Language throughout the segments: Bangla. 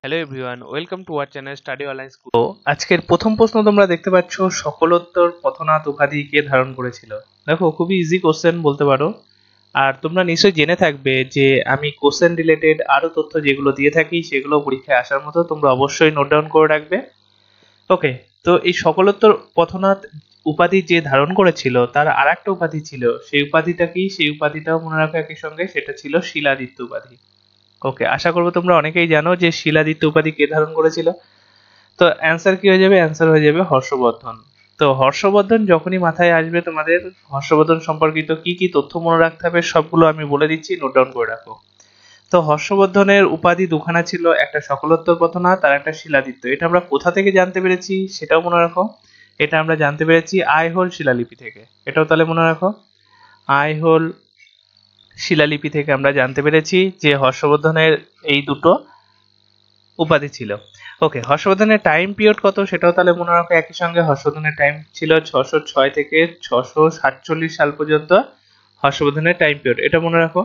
hello everyone welcome to our channel study online school তো আজকের প্রথম প্রশ্ন তোমরা দেখতে পাচ্ছ সকলোত্তর পথনাথ উপাধি কে ধারণ করেছিল দেখো খুবই ইজি কোশ্চেন বলতে পারো আর তোমরা নিশ্চয়ই জেনে থাকবে যে আমি কোশ্চেন রিলেটেড আরও তথ্য যেগুলো দিয়ে থাকি সেগুলো পরীক্ষায় আসার মতো তোমরা অবশ্যই নোট ডাউন করে রাখবে ওকে তো এই সকলোত্তর পথনাথ উপাধি যে ধারণ করেছিল তার আর একটা উপাধি ছিল সেই উপাধিটা কি সেই উপাধিটাও মনে রাখো একই সঙ্গে সেটা ছিল শিলাদিত্য উপাধি ওকে আশা করবো তোমরা অনেকেই জানো যে শিলাদিত্য উপাধি কে ধারণ করেছিল তো অ্যান্সার কি হয়ে যাবে অ্যান্সার হয়ে যাবে হর্ষবর্ধন তো হর্ষবর্ধন যখনই মাথায় আসবে তোমাদের হর্ষবর্ধন সম্পর্কিত কি কি তথ্য মনে রাখতে হবে সবগুলো আমি বলে দিচ্ছি নোট ডাউন করে রাখো তো হর্ষবর্ধনের উপাধি দুখানা ছিল একটা সকলোত্তর পথনা তার একটা শিলাদিত্য এটা আমরা কোথা থেকে জানতে পেরেছি সেটাও মনে রাখো এটা আমরা জানতে পেরেছি আইহোল শিলালিপি থেকে এটাও তাহলে মনে রাখো আইহোল শিলালিপি থেকে আমরা জানতে পেরেছি যে হর্ষবর্ধনের এই দুটো উপাধি ছিল ওকে হর্ষবর্ধনের টাইম পিরিয়ড কত সেটাও তাহলে মনে রাখো একই সঙ্গে হর্ষবর্ধনের টাইম ছিল ছশো ছয় থেকে ছশো সাতচল্লিশ সাল পর্যন্ত হর্ষবর্ধনের টাইম পিরিয়ড এটা মনে রাখো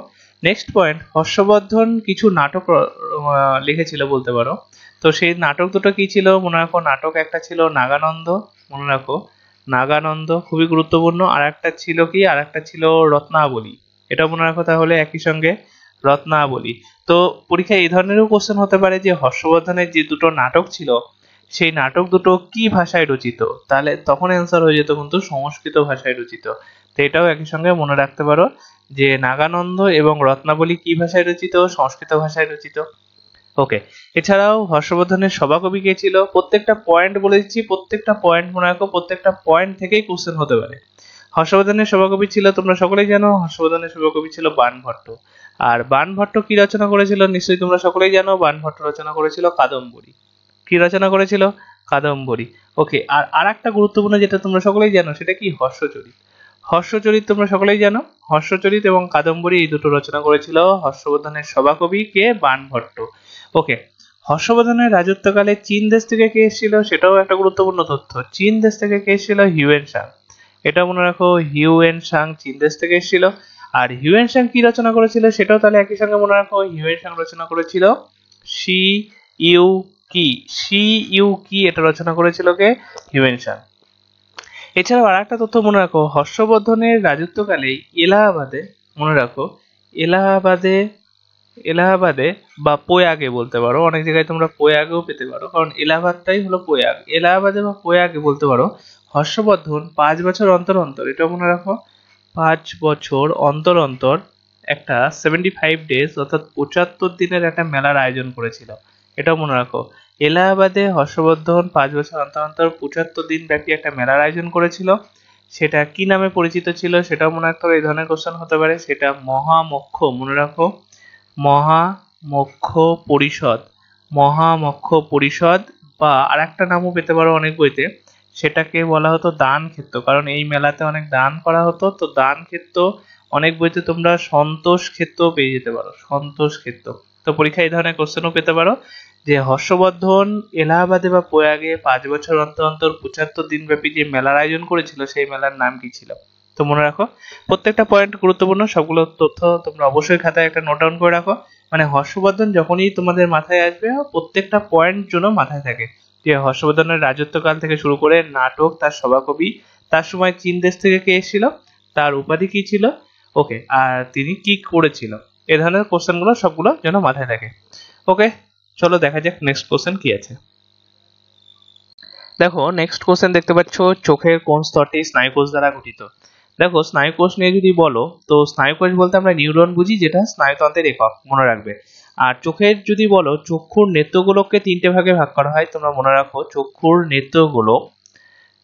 নেক্সট পয়েন্ট হর্ষবর্ধন কিছু নাটক লিখেছিল বলতে পারো তো সেই নাটক দুটো কি ছিল মনে রাখো নাটক একটা ছিল নাগানন্দ মনে রাখো নাগানন্দ খুবই গুরুত্বপূর্ণ আর একটা ছিল কি আর একটা ছিল রত্নাবলী এটা মনে রাখো তাহলে একই সঙ্গে রত্নাবলী তো পরীক্ষায় এই ধরনেরও কোশ্চেন হতে পারে যে হর্ষবর্ধনের যে দুটো নাটক ছিল সেই নাটক দুটো কি ভাষায় রচিত তাহলে তখন অ্যান্সার হয়ে যেত কিন্তু সংস্কৃত ভাষায় রচিত তো এটাও একই সঙ্গে মনে রাখতে পারো যে নাগানন্দ এবং রত্নাবলী কি ভাষায় রচিত সংস্কৃত ভাষায় রচিত ওকে এছাড়াও হর্ষবর্ধনের সভাকবি কে ছিল প্রত্যেকটা পয়েন্ট বলে দিচ্ছি প্রত্যেকটা পয়েন্ট মনে রাখো প্রত্যেকটা পয়েন্ট থেকেই কোশ্চেন হতে পারে হর্ষবর্ধনের সভাকবি ছিল তোমরা সকলেই জানো হর্ষবর্ধনের সভাকবি ছিল বাণভট্ট আর বাণভট্ট কি রচনা করেছিল নিশ্চয়ই তোমরা সকলেই জানো বাণভট্ট রচনা করেছিল কাদম্বরী কি রচনা করেছিল কাদম্বরী ওকে আর আর একটা গুরুত্বপূর্ণ যেটা তোমরা সকলেই জানো সেটা কি হর্ষচরিত হর্ষচরিত তোমরা সকলেই জানো হর্ষচরিত এবং কাদম্বরী এই দুটো রচনা করেছিল হর্ষবর্ধনের সভাকবি কে বাণভট্ট ওকে হর্ষবর্ধনের রাজত্বকালে চীন দেশ থেকে কে এসেছিল সেটাও একটা গুরুত্বপূর্ণ তথ্য চীন দেশ থেকে কে এসেছিল হিউয়েন সাং এটা মনে রাখো হিউয়েন সাং চীন দেশ থেকে এসেছিল আর হিউয়েন সাং কি রচনা করেছিল সেটাও তাহলে একই সঙ্গে মনে রাখো হিউয়েন সাং রচনা করেছিল Si Yu Ki Si Yu Ki এটা রচনা করেছিল কে হিউয়েন সাং এছাড়াও আর একটা তথ্য মনে রাখো হর্ষবর্ধনের রাজত্বকালে এলাহাবাদে মনে রাখো এলাহাবাদে এলাহাবাদে বা পোয়াগে বলতে পারো অনেক জায়গায় তোমরা পোয়াগেও পেতে পারো কারণ এলাহাবাদটাই হলো পোয়াগ এলাহাবাদে বা পোয়াগে বলতে পারো হর্ষবর্ধন পাঁচ বছর অন্তর অন্তর এটা মনে রাখো পাঁচ বছর অন্তর অন্তর একটা সেভেন্টি ফাইভ ডেজ অর্থাৎ পঁচাত্তর দিনের একটা মেলার আয়োজন করেছিল এটাও মনে রাখো এলাহাবাদে হর্ষবর্ধন পাঁচ বছর অন্তর অন্তর পঁচাত্তর দিন ব্যাপী একটা মেলার আয়োজন করেছিল সেটা কি নামে পরিচিত ছিল সেটাও মনে রাখতে হবে এই ধরনের কোশ্চেন হতে পারে সেটা মহামক্ষ মনে রাখো মহামক্ষ পরিষদ মহামক্ষ পরিষদ বা আরেকটা নামও পেতে পারো অনেক বইতে সেটাকে বলা হতো দান ক্ষেত্র কারণ এই মেলাতে অনেক দান করা হতো তো দান ক্ষেত্র অনেক বইতে তোমরা সন্তোষ ক্ষেত্র পেয়ে যেতে পারো সন্তোষ ক্ষেত্র তো পরীক্ষায় এই ধরনের কোশ্চেনও পেতে পারো যে হর্ষবর্ধন এলাহাবাদে বা প্রয়াগে পাঁচ বছর অন্তর অন্তর পঁচাত্তর দিনব্যাপী যে মেলার আয়োজন করেছিল সেই মেলার নাম কি ছিল তো মনে রাখো প্রত্যেকটা পয়েন্ট গুরুত্বপূর্ণ সবগুলো তথ্য তোমরা অবশ্যই খাতায় একটা নোট ডাউন করে রাখো মানে হর্ষবর্ধন যখনই তোমাদের মাথায় আসবে প্রত্যেকটা পয়েন্ট জন্য মাথায় থাকে যে হর্ষবর্ধনের রাজত্বকাল থেকে শুরু করে নাটক তার সভাকবি তার সময় চীন দেশ থেকে কে এসেছিল তার উপাধি কি ছিল ওকে আর তিনি কি করেছিল এ ধরনের কোশ্চেনগুলো সবগুলো যেন মাথায় থাকে ওকে চলো দেখা যাক নেক্সট কোশ্চেন কি আছে দেখো নেক্সট কোশ্চেন দেখতে পাচ্ছ চোখের কোন স্তরটি স্নায়ুকোষ দ্বারা গঠিত দেখো স্নায়ুকোষ নিয়ে যদি বলো তো স্নায়ুকোষ বলতে আমরা নিউরন বুঝি যেটা স্নায়ুতন্ত্রের একক মনে রাখবে আর চোখের যদি বলো চক্ষুর নেত্রগোলককে তিনটে ভাগে ভাগ করা হয় তোমরা মনে রাখো চক্ষুর নেত্রগোলক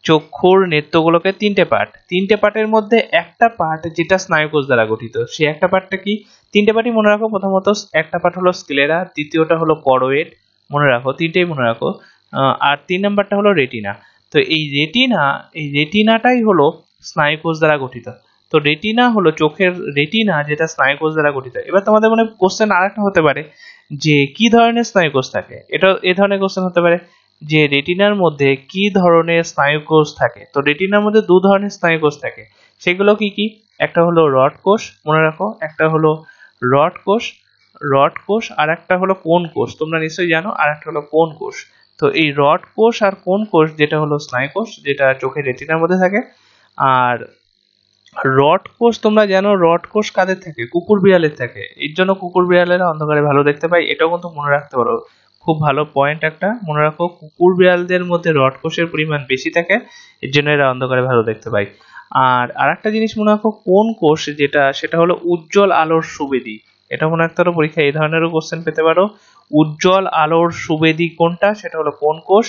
চক্ষুর নেত্রগোলকের তিনটে পার্ট তিনটে পার্টের মধ্যে একটা পার্ট যেটা স্নায়ুকোষ দ্বারা গঠিত সেই একটা পার্টটা কি তিনটে পার্টই মনে রাখো প্রথমত একটা পার্ট হলো স্কেলেরা দ্বিতীয়টা হলো করোয়েড মনে রাখো তিনটেই মনে রাখো আর তিন নাম্বারটা হলো রেটিনা তো এই রেটিনা এই রেটিনাটাই হলো স্নায়ুকোষ দ্বারা গঠিত তো রেটিনা হলো চোখের রেটিনা যেটা স্নায়ুকোষ দ্বারা গঠিত এবার তোমাদের মনে কোশ্চেন আরেকটা হতে পারে যে কি ধরনের স্নায়ুকোষ থাকে এটা এ ধরনের কোশ্চেন হতে পারে যে রেটিনার মধ্যে কি ধরনের স্নায়ুকোষ থাকে তো রেটিনার মধ্যে দু ধরনের স্নায়ুকোষ থাকে সেগুলো কি কি একটা হলো রড কোষ মনে রাখো একটা হলো রড কোষ রড কোষ আর একটা হলো কোন কোষ তোমরা নিশ্চয়ই জানো আর একটা হলো কোন কোষ তো এই রড কোষ আর কোন কোষ যেটা হলো স্নায়ুকোষ যেটা চোখের রেটিনার মধ্যে থাকে আর রড কোষ তোমরা জানো রড কোষ কাদের থাকে কুকুর বিড়ালের থাকে এর জন্য কুকুর বিড়ালেরা অন্ধকারে ভালো দেখতে পায় এটাও কিন্তু মনে রাখতে পারো খুব ভালো পয়েন্ট একটা মনে রাখো কুকুর বিড়ালদের মধ্যে রড কোষের পরিমাণ বেশি থাকে এর জন্য এরা অন্ধকারে ভালো দেখতে পায় আর আরেকটা জিনিস মনে রাখো কোন কোষ যেটা সেটা হলো উজ্জ্বল আলোর সুবেদি এটা মনে রাখতে পারো পরীক্ষায় এই ধরনেরও কোশ্চেন পেতে পারো উজ্জ্বল আলোর সুবেদি কোনটা সেটা হলো কোন কোষ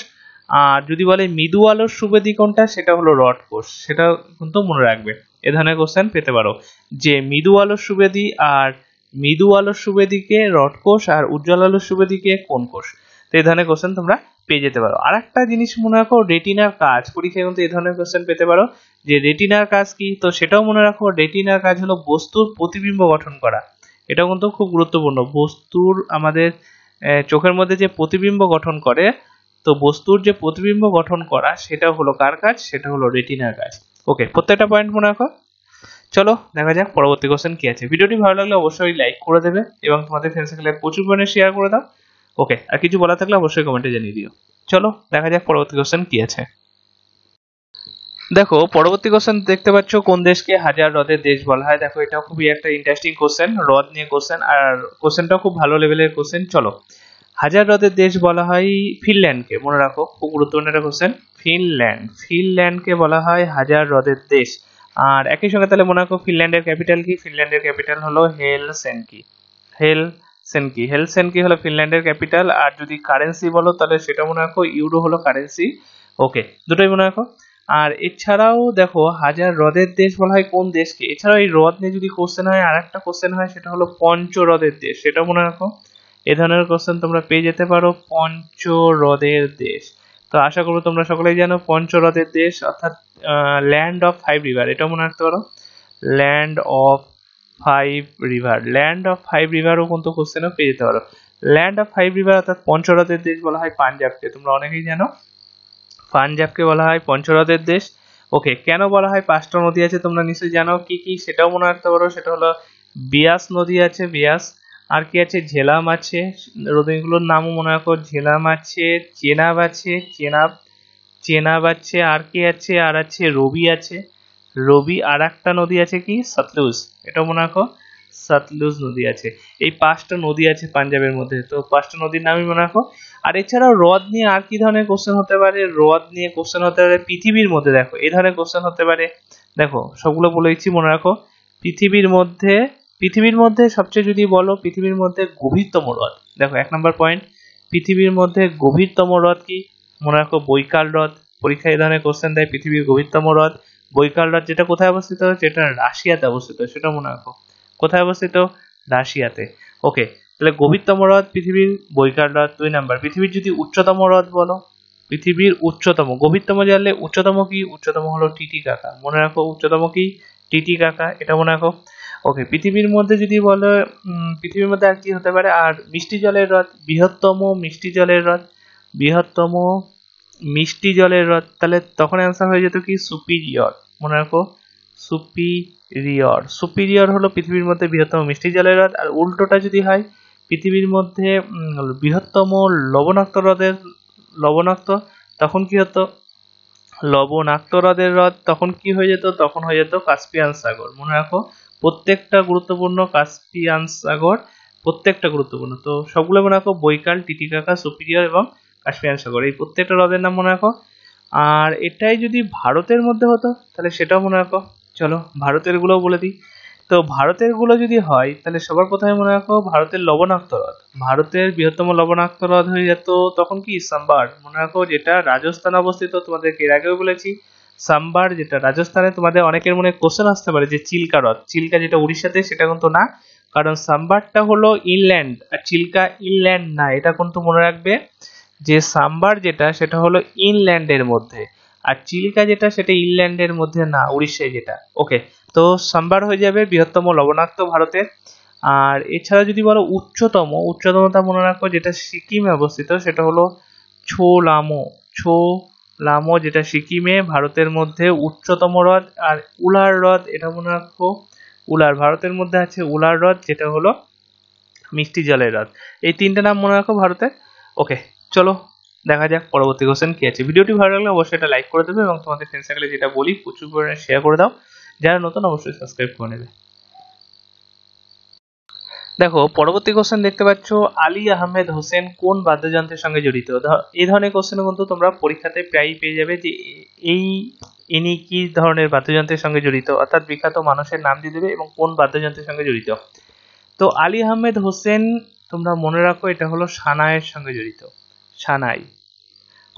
আর যদি বলে মৃদু আলোর সুবেদী কোনটা সেটা হলো রড কোষ সেটা কিন্তু মনে রাখবে এ ধরনের কোশ্চেন পেতে পারো যে মৃদু আলোর সুবেদী আর মৃদু আলোর সুবেদীকে রড কোষ আর উজ্জ্বল আলোর সুবেদীকে কোন কোষ তো এই ধরনের কোশ্চেন তোমরা পেয়ে যেতে পারো আর একটা জিনিস মনে রাখো রেটিনার কাজ পরীক্ষায় কিন্তু এই ধরনের কোশ্চেন পেতে পারো যে রেটিনার কাজ কি তো সেটাও মনে রাখো রেটিনার কাজ হলো বস্তুর প্রতিবিম্ব গঠন করা এটাও কিন্তু খুব গুরুত্বপূর্ণ বস্তুর আমাদের চোখের মধ্যে যে প্রতিবিম্ব গঠন করে তো বস্তুর যে প্রতিবিম্ব গঠন করা সেটা হলো কার কাজ সেটা হলো রেটিনার কাজ ওকে প্রত্যেকটা পয়েন্ট মনে রাখো চলো দেখা যাক পরবর্তী কোশ্চেন কি আছে ভিডিওটি ভালো লাগলে অবশ্যই লাইক করে দেবে এবং তোমাদের ফ্রেন্ড সার্কেলে প্রচুর পরিমাণে শেয়ার করে দাও ওকে আর কিছু বলা থাকলে অবশ্যই কমেন্টে জানিয়ে দিও চলো দেখা যাক পরবর্তী কোশ্চেন কি আছে দেখো পরবর্তী কোশ্চেন দেখতে পাচ্ছ কোন দেশকে হাজার হ্রদের দেশ বলা হয় দেখো এটা খুবই একটা ইন্টারেস্টিং কোশ্চেন হ্রদ নিয়ে কোশ্চেন আর কোশ্চেনটা খুব ভালো লেভেলের কোশ্চেন চলো হাজার হ্রদের দেশ বলা হয় ফিনল্যান্ডকে মনে রাখো খুব গুরুত্বপূর্ণ একটা কোশ্চেন ফিনল্যান্ড ফিনল্যান্ডকে বলা হয় হাজার হ্রদের দেশ আর একই সঙ্গে তাহলে মনে রাখো ফিনল্যান্ডের ক্যাপিটাল কি ফিনল্যান্ডের ক্যাপিটাল হলো হেলসেনকি হেল সেনকি হেল সেনকি হলো ফিনল্যান্ডের ক্যাপিটাল আর যদি কারেন্সি বলো তাহলে সেটা মনে রাখো ইউরো হলো কারেন্সি ওকে দুটোই মনে রাখো আর এছাড়াও দেখো হাজার হ্রদের দেশ বলা হয় কোন দেশকে এছাড়াও এই হ্রদ নিয়ে যদি কোশ্চেন হয় আর একটা কোশ্চেন হয় সেটা হলো পঞ্চ হ্রদের দেশ সেটা মনে রাখো এ ধরনের কোশ্চেন তোমরা পেয়ে যেতে পারো পঞ্চরদের দেশ তো আশা করবো তোমরা সকলেই জানো পঞ্চরদের দেশ অর্থাৎ ল্যান্ড অফ ফাইভ রিভার এটা মনে রাখতে পারো land of five river land of five রিভারও কিন্তু কোশ্চেনও পেয়ে যেতে পারো ল্যান্ড অফ ফাইভ রিভার অর্থাৎ পঞ্চরথের দেশ বলা হয় পাঞ্জাবকে তোমরা অনেকেই জানো পাঞ্জাবকে বলা হয় পঞ্চরথের দেশ ওকে কেন বলা হয় পাঁচটা নদী আছে তোমরা নিশ্চয়ই জানো কি কি সেটাও মনে রাখতে পারো সেটা হলো বিয়াস নদী আছে বিয়াস আর কি আছে ঝেলাম আছে রোদিনগুলোর নামও মনে রাখো ঝেলাম আছে চেনাব আছে চেনাব চেনাব আছে আর কি আছে আর আছে রবি আছে রবি আর একটা নদী আছে কি সতলুজ এটা মনে রাখো সতলুজ নদী আছে এই পাঁচটা নদী আছে পাঞ্জাবের মধ্যে তো পাঁচটা নদীর নামই মনে রাখো আর এছাড়াও হ্রদ নিয়ে আর কি ধরনের কোশ্চেন হতে পারে হ্রদ নিয়ে কোশ্চেন হতে পারে পৃথিবীর মধ্যে দেখো এই ধরনের কোশ্চেন হতে পারে দেখো সবগুলো বলে দিচ্ছি মনে রাখো পৃথিবীর মধ্যে পৃথিবীর মধ্যে সবচেয়ে যদি বলো পৃথিবীর মধ্যে গভীরতম হ্রদ দেখো এক নম্বর পয়েন্ট পৃথিবীর মধ্যে গভীরতম হ্রদ কি মনে রাখো বৈকাল হ্রদ পরীক্ষায় এই ধরনের কোশ্চেন দেয় পৃথিবীর গভীরতম হ্রদ বৈকাল হ্রদ যেটা কোথায় অবস্থিত সেটা রাশিয়াতে অবস্থিত সেটা মনে রাখো কোথায় অবস্থিত রাশিয়াতে ওকে তাহলে গভীরতম হ্রদ পৃথিবীর বৈকাল হ্রদ দুই নাম্বার পৃথিবীর যদি উচ্চতম হ্রদ বলো পৃথিবীর উচ্চতম গভীরতম জানলে উচ্চতম কি উচ্চতম হলো টিটি কাকা মনে রাখো উচ্চতম কি টিটি কাকা এটা মনে রাখো ওকে পৃথিবীর মধ্যে যদি বলে পৃথিবীর মধ্যে আর কি হতে পারে আর মিষ্টি জলের হ্রদ বৃহত্তম মিষ্টি জলের হ্রদ বৃহত্তম মিষ্টি জলের হ্রদ তাহলে তখন অ্যান্সার হয়ে যেত কি সুপিরিয়র মনে রাখো সুপিরিয়র সুপিরিয়র হলো পৃথিবীর মধ্যে বৃহত্তম মিষ্টি জলের হ্রদ আর উল্টোটা যদি হয় পৃথিবীর মধ্যে বৃহত্তম লবণাক্ত হ্রদের লবণাক্ত তখন কি হতো লবণাক্ত হ্রদের হ্রদ তখন কি হয়ে যেত তখন হয়ে যেত কাস্পিয়ান সাগর মনে রাখো প্রত্যেকটা গুরুত্বপূর্ণ কাস্পিয়ান সাগর প্রত্যেকটা গুরুত্বপূর্ণ তো সবগুলো মনে রাখো বৈকাল টিটিকাকা সুপিরিয়র এবং কাশ্মীর সাগর এই প্রত্যেকটা হ্রদের নাম মনে রাখো আর এটাই যদি ভারতের মধ্যে হতো তাহলে সেটাও মনে রাখো চলো ভারতের গুলোও বলে দিই তো ভারতের গুলো যদি হয় তাহলে সবার প্রথমে মনে রাখো ভারতের লবণাক্ত হ্রদ ভারতের বৃহত্তম লবণাক্ত হ্রদ হয়ে যেত তখন কি সাম্বার মনে রাখো যেটা রাজস্থান অবস্থিত তোমাদেরকে এর আগেও বলেছি সাম্বার যেটা রাজস্থানে তোমাদের অনেকের মনে কোশ্চেন আসতে পারে যে চিল্কা হ্রদ চিল্কা যেটা উড়িষ্যাতে সেটা কিন্তু না কারণ সাম্বারটা হলো ইনল্যান্ড আর চিল্কা ইনল্যান্ড না এটা কিন্তু মনে রাখবে যে সাম্বার যেটা সেটা হলো ইনল্যান্ডের মধ্যে আর চিল্কা যেটা সেটা ইনল্যান্ডের মধ্যে না উড়িষ্যায় যেটা ওকে তো সাম্বার হয়ে যাবে বৃহত্তম লবণাক্ত ভারতের আর এছাড়া যদি বলো উচ্চতম উচ্চতমতা মনে রাখো যেটা সিকিমে অবস্থিত সেটা হলো ছোলামো ছো লামো যেটা সিকিমে ভারতের মধ্যে উচ্চতম হ্রদ আর উলার হ্রদ এটা মনে রাখো উলার ভারতের মধ্যে আছে উলার হ্রদ যেটা হলো মিষ্টি জলের হ্রদ এই তিনটা নাম মনে রাখো ভারতে ওকে চলো দেখা যাক পরবর্তী কোশ্চেন কি আছে ভিডিওটি ভালো লাগলে অবশ্যই এটা লাইক করে দেবে এবং তোমাদের ফ্রেন্ড সার্কেলে যেটা বলি প্রচুর পরিমাণে শেয়ার করে দাও যারা নতুন অবশ্যই সাবস্ক্রাইব করে নেবে দেখো পরবর্তী কোশ্চেন দেখতে পাচ্ছ আলী আহমেদ হোসেন কোন বাদ্যযন্ত্রের সঙ্গে জড়িত এই ধরনের কোশ্চেনও কিন্তু তোমরা পরীক্ষাতে প্রায়ই পেয়ে যাবে যে এই ইনি কি ধরনের বাদ্যযন্ত্রের সঙ্গে জড়িত অর্থাৎ বিখ্যাত মানুষের নাম দিয়ে দেবে এবং কোন বাদ্যযন্ত্রের সঙ্গে জড়িত তো আলী আহমেদ হোসেন তোমরা মনে রাখো এটা হলো সানায়ের সঙ্গে জড়িত সানাই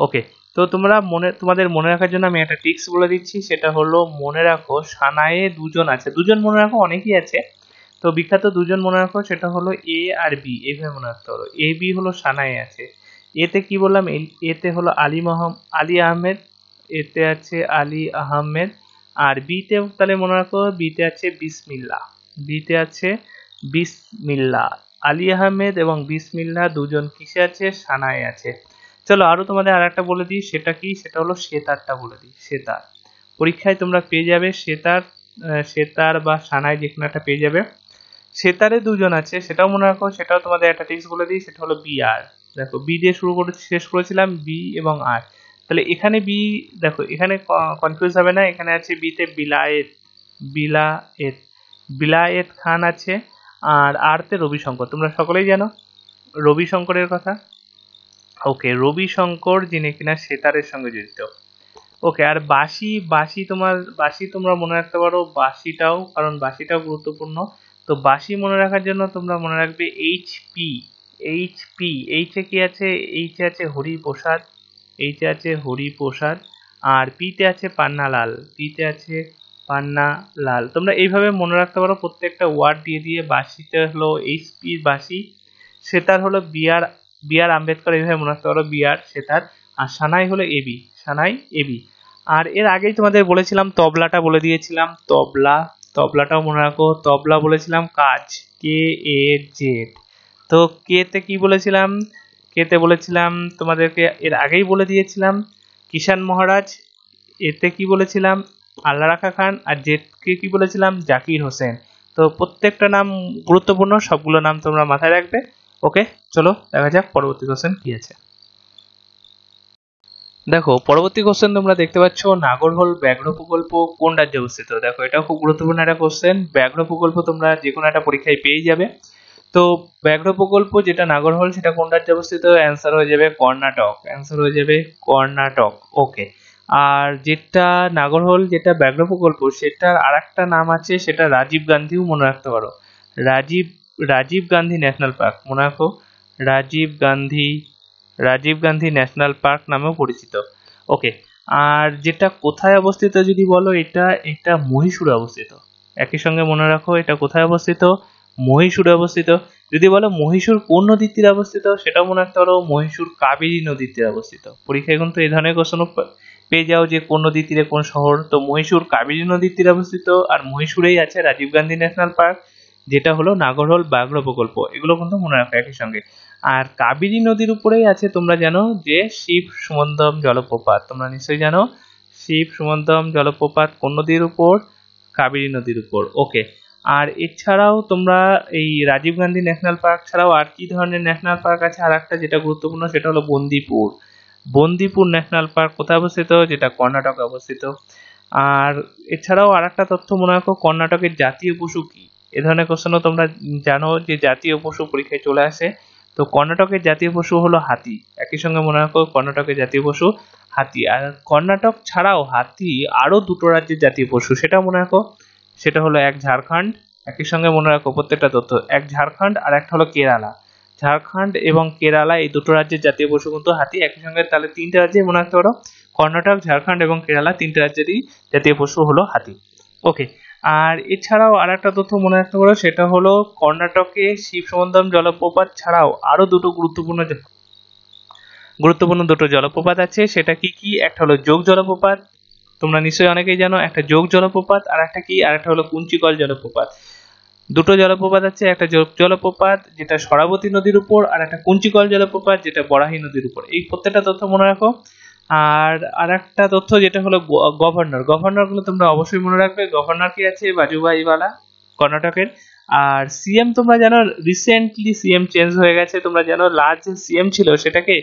ওকে তো তোমরা মনে তোমাদের মনে রাখার জন্য আমি একটা টিক্স বলে দিচ্ছি সেটা হলো মনে রাখো সানায়ে দুজন আছে দুজন মনে রাখো অনেকেই আছে তো বিখ্যাত দুজন মনে রাখো সেটা হলো এ আর বি এভাবে মনে রাখতে হলো এ বি হলো সানায় আছে এতে কি বললাম এতে হলো আলী মহম আলী আহমেদ এতে আছে আলী আহমেদ আর বিতে তাহলে মনে রাখো বিতে আছে বিসমিল্লা বিতে আছে বিসমিল্লা আলী আহমেদ এবং বিসমিল্লা দুজন কিসে আছে সানায় আছে চলো আরও তোমাদের আর একটা বলে দিই সেটা কি সেটা হলো সেতারটা বলে দিই সেতার পরীক্ষায় তোমরা পেয়ে যাবে সেতার সেতার বা সানায় যে কোনো একটা পেয়ে যাবে সেতারে দুজন আছে সেটাও মনে রাখো সেটাও তোমাদের একটা টিপস বলে দিই সেটা হলো বি আর দেখো বি দিয়ে শুরু করে শেষ করেছিলাম বি এবং আর তাহলে এখানে বি দেখো এখানে কনফিউজ হবে না এখানে আছে বিতে বিলায়েত বিলায়েত বিলায়েত খান আছে আর আরতে রবিশঙ্কর তোমরা সকলেই জানো রবি শঙ্করের কথা ওকে রবিশঙ্কর যিনি কিনা সেতারের সঙ্গে জড়িত ওকে আর বাসি বাসি তোমার বাসি তোমরা মনে রাখতে পারো বাসিটাও কারণ বাসিটাও গুরুত্বপূর্ণ তো বাসি মনে রাখার জন্য তোমরা মনে রাখবে এইচ পি এইচ পি এইচে কি আছে এইচে আছে হরিপ্রসাদ এইচে আছে হরিপ্রসাদ আর পিতে আছে পান্নালাল পিতে আছে পান্না লাল তোমরা এইভাবে মনে রাখতে পারো প্রত্যেকটা ওয়ার্ড দিয়ে দিয়ে বাসিটা হলো এইচ পি বাসি সেতার হলো বিআর বিআর আম্বেদকর এইভাবে মনে রাখতে পারো বিআর সেতার আর সানাই হলো এবি সানাই এবি আর এর আগেই তোমাদের বলেছিলাম তবলাটা বলে দিয়েছিলাম তবলা তবলাটাও মনে রাখো তবলা বলেছিলাম কাজ কে এ জেড তো কে কেতে কি বলেছিলাম কেতে বলেছিলাম তোমাদেরকে এর আগেই বলে দিয়েছিলাম কিষান মহারাজ এতে কি বলেছিলাম আল্লাহ রাখা খান আর জেড কে কি বলেছিলাম জাকির হোসেন তো প্রত্যেকটা নাম গুরুত্বপূর্ণ সবগুলো নাম তোমরা মাথায় রাখবে ওকে চলো দেখা যাক পরবর্তী কোশ্চেন কি আছে দেখো পরবর্তী কোশ্চেন তোমরা দেখতে পাচ্ছ নাগরহোল ব্যাঘ্র প্রকল্প কোন রাজ্যে অবস্থিত দেখো এটা খুব গুরুত্বপূর্ণ একটা কোশ্চেন ব্যাঘ্র প্রকল্প তোমরা যে কোনো একটা পরীক্ষায় পেয়ে যাবে তো ব্যাঘ্র প্রকল্প যেটা নাগরহোল সেটা কোন রাজ্যে অবস্থিত অ্যান্সার হয়ে যাবে কর্ণাটক অ্যান্সার হয়ে যাবে কর্ণাটক ওকে আর যেটা নাগর হল যেটা ব্যাঘ্র প্রকল্প সেটার আর একটা নাম আছে সেটা রাজীব গান্ধীও মনে রাখতে পারো রাজীব রাজীব গান্ধী ন্যাশনাল পার্ক মনে রাখো রাজীব গান্ধী রাজীব গান্ধী ন্যাশনাল পার্ক নামেও পরিচিত ওকে আর যেটা কোথায় অবস্থিত যদি বলো এটা এটা মহীশূরে অবস্থিত একই সঙ্গে মনে রাখো এটা কোথায় অবস্থিত মহীশূরে অবস্থিত যদি বলো মহীশূর কোন নদীর তীরে অবস্থিত সেটাও মনে রাখতে পারো মহীশূর কাবেরী নদীর তীরে অবস্থিত পরীক্ষায় কিন্তু এই ধরনের কোশ্চেনও পেয়ে যাও যে কোন নদীর তীরে কোন শহর তো মহীশূর কাবেরী নদীর তীরে অবস্থিত আর মহীশূরেই আছে রাজীব গান্ধী ন্যাশনাল পার্ক যেটা হলো নাগরহল ব্যাঘ্র প্রকল্প এগুলো কিন্তু মনে রাখো একই সঙ্গে আর কাবেরী নদীর উপরেই আছে তোমরা জানো যে শিব সুমন্দম জলপ্রপাত তোমরা নিশ্চয়ই জানো শিব সুমন্তম জলপ্রপাত কোন নদীর উপর কাবেরী নদীর উপর ওকে আর এছাড়াও তোমরা এই রাজীব গান্ধী ন্যাশনাল পার্ক ছাড়াও আর কি ধরনের ন্যাশনাল পার্ক আছে আর একটা যেটা গুরুত্বপূর্ণ সেটা হলো বন্দিপুর বন্দিপুর ন্যাশনাল পার্ক কোথায় অবস্থিত যেটা কর্ণাটকে অবস্থিত আর এছাড়াও আর একটা তথ্য মনে রাখো কর্ণাটকের জাতীয় পশু কি এ ধরনের কোশ্চেনও তোমরা জানো যে জাতীয় পশু পরীক্ষায় চলে আসে তো কর্ণাটকের জাতীয় পশু হলো হাতি একই সঙ্গে মনে রাখো কর্ণাটকের জাতীয় পশু হাতি আর কর্ণাটক ছাড়াও হাতি আরও দুটো রাজ্যের জাতীয় পশু সেটা মনে রাখো সেটা হলো এক ঝাড়খণ্ড একই সঙ্গে মনে রাখো প্রত্যেকটা তথ্য এক ঝাড়খণ্ড আর একটা হলো কেরালা ঝাড়খণ্ড এবং কেরালা এই দুটো রাজ্যের জাতীয় পশু কিন্তু হাতি একই সঙ্গে তাহলে তিনটে রাজ্যে মনে রাখতে পারো কর্ণাটক ঝাড়খণ্ড এবং কেরালা তিনটে রাজ্যেরই জাতীয় পশু হলো হাতি ওকে আর এছাড়াও আর একটা তথ্য মনে রাখতে পারো সেটা হলো কর্ণাটকে শিব সমন্দম জলপ্রপাত ছাড়াও আরও দুটো গুরুত্বপূর্ণ গুরুত্বপূর্ণ দুটো জলপ্রপাত আছে সেটা কি কি একটা হলো যোগ জলপ্রপাত তোমরা নিশ্চয়ই অনেকেই জানো একটা যোগ জলপ্রপাত আর একটা কি আর একটা হলো কুঞ্চিকল জলপ্রপাত দুটো জলপ্রপাত আছে একটা যোগ জলপ্রপাত যেটা সরাবতী নদীর উপর আর একটা কুঞ্চিকল জলপ্রপাত যেটা বরাহী নদীর উপর এই প্রত্যেকটা তথ্য মনে রাখো আর আরেকটা তথ্য যেটা হলো গভর্নর গভর্নরগুলো তোমরা অবশ্যই মনে রাখবে গভর্নর কি আছে বাজুবাইওয়ালা কর্ণাটকের আর সিএম তোমরা জানো রিসেন্টলি সিএম চেঞ্জ হয়ে গেছে তোমরা জানো লাস্ট যে সিএম ছিল সেটাকে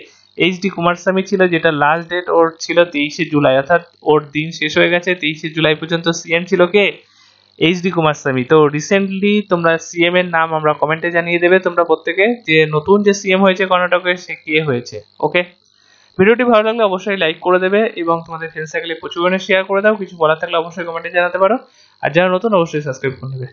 এইচ ডি কুমারস্বামী ছিল যেটা লাস্ট ডেট ওর ছিল তেইশে জুলাই অর্থাৎ ওর দিন শেষ হয়ে গেছে তেইশে জুলাই পর্যন্ত সিএম ছিল কে এইচ ডি কুমারস্বামী তো রিসেন্টলি তোমরা সিএম এর নাম আমরা কমেন্টে জানিয়ে দেবে তোমরা প্রত্যেকে যে নতুন যে সিএম হয়েছে কর্ণাটকে সে কে হয়েছে ওকে ভিডিওটি ভালো লাগলে অবশ্যই লাইক করে দেবে এবং তোমাদের ফ্রেন্ড সার্কেলে প্রচুর মানে শেয়ার করে দাও কিছু বলার থাকলে অবশ্যই কমেন্টে জানাতে পারো আর যারা নতুন অবশ্যই সাবস্ক্রাইব করে নেবে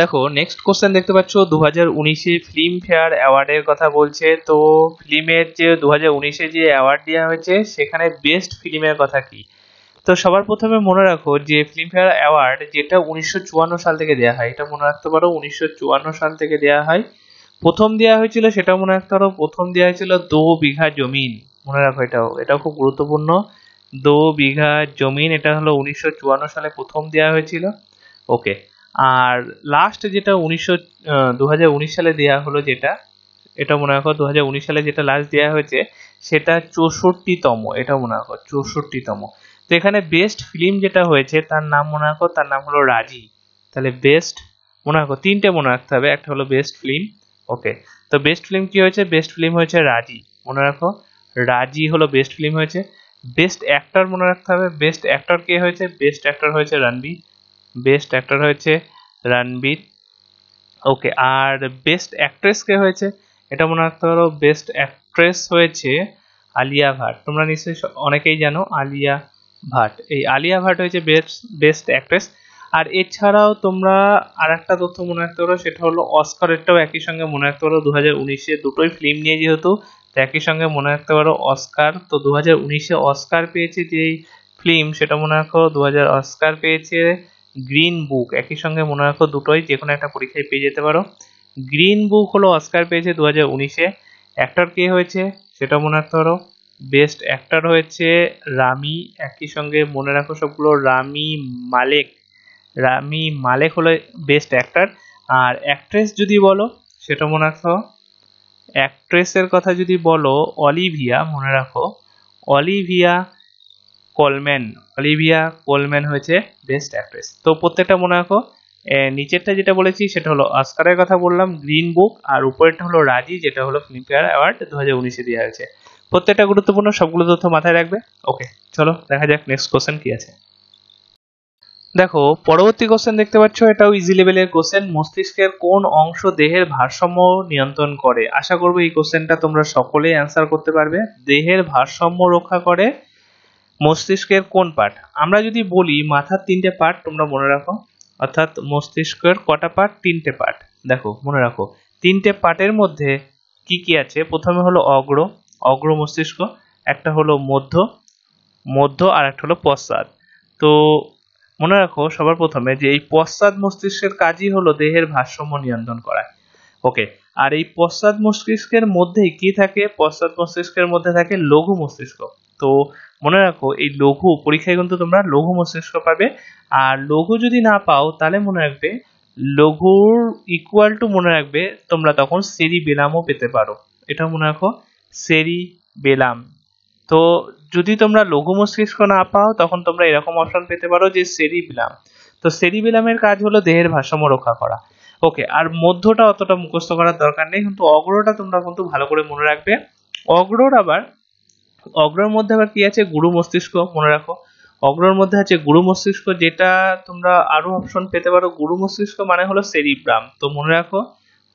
দেখো নেক্সট কোশ্চেন দেখতে পাচ্ছ দু হাজার উনিশে ফিল্মফেয়ার অ্যাওয়ার্ডের কথা বলছে তো ফিল্মের যে দু হাজার উনিশে যে অ্যাওয়ার্ড দেওয়া হয়েছে সেখানে বেস্ট ফিল্মের কথা কি তো সবার প্রথমে মনে রাখো যে ফিল্মফেয়ার অ্যাওয়ার্ড যেটা উনিশশো চুয়ান্ন সাল থেকে দেওয়া হয় এটা মনে রাখতে পারো উনিশশো চুয়ান্ন সাল থেকে দেওয়া হয় প্রথম দেওয়া হয়েছিল সেটা মনে রাখতে পারো প্রথম দেওয়া হয়েছিল দো বিঘা জমিন মনে রাখো এটাও এটাও খুব গুরুত্বপূর্ণ দো বিঘা জমিন এটা হলো উনিশশো সালে প্রথম দেওয়া হয়েছিল ওকে আর লাস্ট যেটা উনিশশো দু সালে দেওয়া হলো যেটা এটা মনে রাখো দু সালে যেটা লাস্ট দেওয়া হয়েছে সেটা চৌষট্টিতম এটা মনে রাখো চৌষট্টিতম তো এখানে বেস্ট ফিল্ম যেটা হয়েছে তার নাম মনে রাখো তার নাম হলো রাজি তাহলে বেস্ট মনে রাখো তিনটে মনে রাখতে হবে একটা হলো বেস্ট ফিল্ম ওকে তো বেস্ট ফিল্ম কি হয়েছে বেস্ট ফিল্ম হয়েছে রাজি মনে রাখো রাজি হলো বেস্ট ফিল্ম হয়েছে বেস্ট অ্যাক্টর মনে রাখতে হবে বেস্ট অ্যাক্টর কে হয়েছে বেস্ট অ্যাক্টর হয়েছে রণবীর বেস্ট অ্যাক্টর হয়েছে রণবীর ওকে আর বেস্ট অ্যাক্ট্রেস কে হয়েছে এটা মনে রাখতে পারো বেস্ট অ্যাক্ট্রেস হয়েছে আলিয়া ভাট তোমরা নিশ্চয়ই অনেকেই জানো আলিয়া ভাট এই আলিয়া ভাট হয়েছে বেস্ট বেস্ট অ্যাক্ট্রেস আর এছাড়াও তোমরা আর একটা তথ্য মনে রাখতে পারো সেটা হলো অস্কারেরটাও একই সঙ্গে মনে রাখতে পারো দু হাজার উনিশে দুটোই ফিল্ম নিয়ে যেহেতু তো একই সঙ্গে মনে রাখতে পারো অস্কার তো দু হাজার উনিশে অস্কার পেয়েছে যেই ফিল্ম সেটা মনে রাখো দু হাজার অস্কার পেয়েছে গ্রিন বুক একই সঙ্গে মনে রাখো দুটোই যে কোনো একটা পরীক্ষায় পেয়ে যেতে পারো গ্রিন বুক হলো অস্কার পেয়েছে দু হাজার উনিশে অ্যাক্টর কে হয়েছে সেটা মনে রাখতে পারো বেস্ট অ্যাক্টর হয়েছে রামি একই সঙ্গে মনে রাখো সবগুলো রামি মালেক রামি মালেক হলো বেস্ট অ্যাক্টার আর অ্যাক্ট্রেস যদি বলো সেটা মনে রাখো অ্যাক্ট্রেসের কথা যদি বলো অলিভিয়া মনে রাখো অলিভিয়া কলম্যান অলিভিয়া কলম্যান হয়েছে বেস্ট অ্যাক্ট্রেস তো প্রত্যেকটা মনে রাখো নিচেরটা যেটা বলেছি সেটা হলো অস্কারের কথা বললাম গ্রিন বুক আর উপরেরটা হলো রাজি যেটা হলো ফিল্মফেয়ার অ্যাওয়ার্ড দু হাজার উনিশে দেওয়া হয়েছে প্রত্যেকটা গুরুত্বপূর্ণ সবগুলো তথ্য মাথায় রাখবে ওকে চলো দেখা যাক নেক্সট কোয়েশ্চেন কি আছে দেখো পরবর্তী কোশ্চেন দেখতে পাচ্ছ এটাও ইজি লেভেলের কোশ্চেন মস্তিষ্কের কোন অংশ দেহের ভারসাম্য নিয়ন্ত্রণ করে আশা করবো এই কোশ্চেনটা তোমরা সকলেই অ্যান্সার করতে পারবে দেহের ভারসাম্য রক্ষা করে মস্তিষ্কের কোন পার্ট আমরা যদি বলি মাথার তিনটে পার্ট তোমরা মনে রাখো অর্থাৎ মস্তিষ্কের কটা পার্ট তিনটে পার্ট দেখো মনে রাখো তিনটে পার্টের মধ্যে কি কি আছে প্রথমে হলো অগ্র অগ্র মস্তিষ্ক একটা হলো মধ্য মধ্য আর একটা হলো পশ্চাৎ তো মনে রাখো সবার প্রথমে যে এই পশ্চাৎ মস্তিষ্কের কাজই হলো দেহের ভারসাম্য নিয়ন্ত্রণ করা ওকে আর এই পশ্চাৎ মস্তিষ্কের মধ্যেই কি থাকে পশ্চাৎ মস্তিষ্কের মধ্যে থাকে লঘু মস্তিষ্ক তো মনে রাখো এই লঘু পরীক্ষায় কিন্তু তোমরা লঘু মস্তিষ্ক পাবে আর লঘু যদি না পাও তাহলে মনে রাখবে লঘুর ইকুয়াল টু মনে রাখবে তোমরা তখন সেরি বেলামও পেতে পারো এটা মনে রাখো সেরি বেলাম তো যদি তোমরা লঘু মস্তিষ্ক না পাও তখন তোমরা এরকম অপশন পেতে পারো যে সেরিবিলাম তো সেরিবিলামের কাজ হলো দেহের ভারসাম্য রক্ষা করা ওকে আর মধ্যটা অতটা মুখস্থ করার দরকার নেই কিন্তু অগ্রটা তোমরা কিন্তু ভালো করে মনে রাখবে অগ্রর আবার অগ্রর মধ্যে আবার কি আছে গুরু মস্তিষ্ক মনে রাখো অগ্রর মধ্যে আছে গুরু মস্তিষ্ক যেটা তোমরা আরো অপশন পেতে পারো গুরু মস্তিষ্ক মানে হলো সেরিব্রাম তো মনে রাখো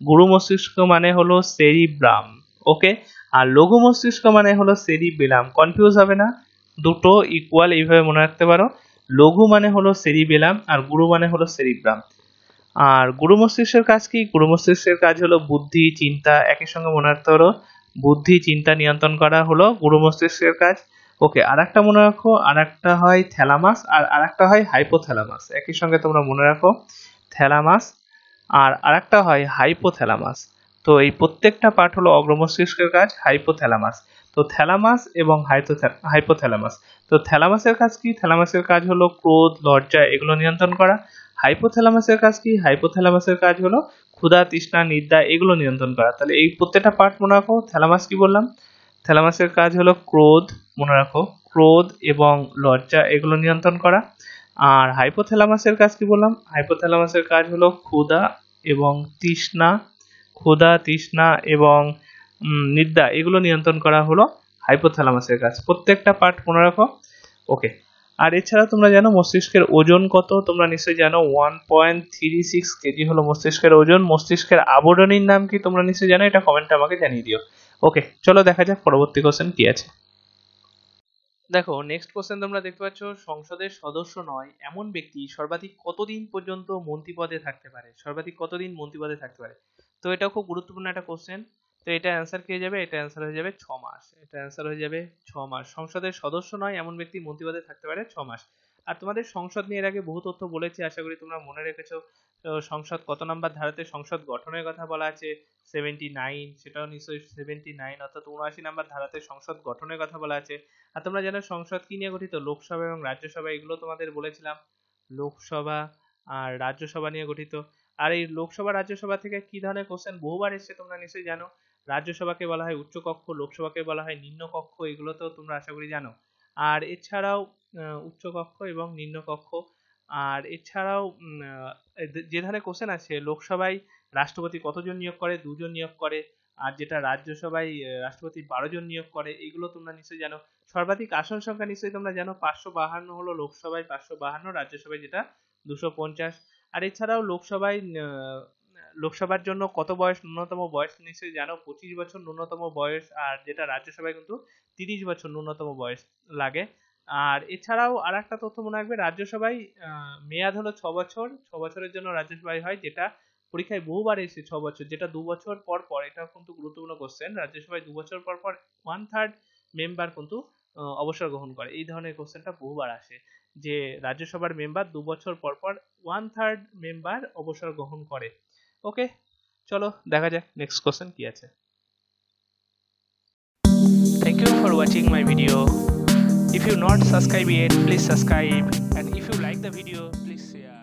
গুরু মস্তিষ্ক মানে হলো সেরিব্রাম ওকে আর লঘু মস্তিষ্ক মানে হলো সেরি বেলাম কনফিউজ হবে না দুটো ইকুয়াল এইভাবে মনে রাখতে পারো লঘু মানে হলো সেরি বেলাম আর গুরু মানে হলো সেরিব্রাম আর গুরু মস্তিষ্কের কাজ কি গুরু মস্তিষ্কের কাজ হলো বুদ্ধি চিন্তা একই সঙ্গে মনে রাখতে হলো বুদ্ধি চিন্তা নিয়ন্ত্রণ করা হলো গুরু মস্তিষ্কের কাজ ওকে আর একটা মনে রাখো আর একটা হয় থ্যালামাস আর আর একটা হয় হাইপোথ্যালামাস একই সঙ্গে তোমরা মনে রাখো থ্যালামাস আর আরেকটা হয় হাইপোথ্যালামাস তো এই প্রত্যেকটা পার্ট হলো অগ্রমস্তিষ্কের কাজ হাইপোথ্যালামাস তো থ্যালামাস এবং হাইপোথ্যালামাস তো থ্যালামাসের কাজ কি থ্যালামাসের কাজ হলো ক্রোধ লজ্জা এগুলো নিয়ন্ত্রণ করা হাইপোথ্যালামাসের কাজ কি হাইপোথ্যালামাসের কাজ হলো ক্ষুধা তৃষ্ণা নিদ্রা এগুলো নিয়ন্ত্রণ করা তাহলে এই প্রত্যেকটা পার্ট মনে রাখো থ্যালামাস কি বললাম থ্যালামাসের কাজ হলো ক্রোধ মনে রাখো ক্রোধ এবং লজ্জা এগুলো নিয়ন্ত্রণ করা আর হাইপোথ্যালামাসের কাজ কি বললাম হাইপোথ্যালামাসের কাজ হলো ক্ষুধা এবং তৃষ্ণা ক্ষুধা তৃষ্ণা এবং নিদ্রা এগুলো নিয়ন্ত্রণ করা হলো হাইপোথ্যালামাসের কাজ প্রত্যেকটা পার্ট মনে রাখো ওকে আর এছাড়া তোমরা জানো মস্তিষ্কের ওজন কত তোমরা নিশ্চয়ই জানো one point three six KG হলো মস্তিষ্কের ওজন মস্তিষ্কের আবরণীর নাম কি তোমরা নিশ্চয়ই জানো এটা কমেন্টে আমাকে জানিয়ে দিও ওকে চলো দেখা যাক পরবর্তী কোশ্চেন কি আছে দেখো নেক্সট কোশ্চেন তোমরা দেখতে পাচ্ছ সংসদের সদস্য নয় এমন ব্যক্তি সর্বাধিক কতদিন পর্যন্ত মন্ত্রী পদে থাকতে পারে সর্বাধিক কতদিন মন্ত্রী পদে থাকতে পারে তো এটা খুব গুরুত্বপূর্ণ একটা কোশ্চেন তো এটা অ্যান্সার কি হয়ে যাবে এটা অ্যান্সার হয়ে যাবে ছ মাস এটা অ্যান্সার হয়ে যাবে ছ মাস সংসদের সদস্য নয় এমন ব্যক্তি মন্ত্রীবাদে থাকতে পারে ছ মাস আর তোমাদের সংসদ নিয়ে এর আগে বহু তথ্য বলেছি আশা করি তোমরা মনে রেখেছো সংসদ কত নাম্বার ধারাতে সংসদ গঠনের কথা বলা আছে সেভেন্টি নাইন সেটাও নিশ্চয়ই সেভেন্টি নাইন অর্থাৎ উনআশি নাম্বার ধারাতে সংসদ গঠনের কথা বলা আছে আর তোমরা জানো সংসদ কি নিয়ে গঠিত লোকসভা এবং রাজ্যসভা এগুলো তোমাদের বলেছিলাম লোকসভা আর রাজ্যসভা নিয়ে গঠিত আর এই লোকসভা রাজ্যসভা থেকে কি ধরনের কোশ্চেন বহুবার এসেছে তোমরা নিশ্চয়ই জানো রাজ্যসভাকে বলা হয় উচ্চকক্ষ লোকসভাকে বলা হয় নিম্নকক্ষ এগুলো তো তোমরা আশা করি জানো আর এছাড়াও উচ্চকক্ষ এবং নিম্নকক্ষ আর এছাড়াও যে ধরনের কোশ্চেন আছে লোকসভায় রাষ্ট্রপতি কতজন নিয়োগ করে দুজন নিয়োগ করে আর যেটা রাজ্যসভায় রাষ্ট্রপতি বারো জন নিয়োগ করে এগুলো তোমরা নিশ্চয়ই জানো সর্বাধিক আসন সংখ্যা নিশ্চয়ই তোমরা জানো পাঁচশো বাহান্ন হলো লোকসভায় পাঁচশো বাহান্ন রাজ্যসভায় যেটা দুশো পঞ্চাশ আর এছাড়াও লোকসভায় লোকসভার জন্য কত বয়স ন্যূনতম বয়স নিশ্চয়ই জানো পঁচিশ বছর ন্যূনতম বয়স আর যেটা রাজ্যসভায় কিন্তু তিরিশ বছর ন্যূনতম বয়স লাগে আর এছাড়াও আর একটা তথ্য মনে রাখবে রাজ্যসভায় মেয়াদ হলো ছ বছর ছ বছরের জন্য রাজ্যসভায় হয় যেটা পরীক্ষায় বহুবার এসেছে ছ বছর যেটা দু বছর পর পর এটা কিন্তু গুরুত্বপূর্ণ কোশ্চেন রাজ্যসভায় দু বছর পর পর ওয়ান থার্ড মেম্বার কিন্তু অবসর গ্রহণ করে এই ধরনের কোশ্চেনটা বহুবার আসে যে রাজ্যসভার মেম্বার দু বছর পর পর ওয়ান থার্ড মেম্বার অবসর গ্রহণ করে ওকে চলো দেখা যাক নেক্সট কোশ্চেন কি আছে thank you for watching my video if you not subscribe it please subscribe and if you like the video please share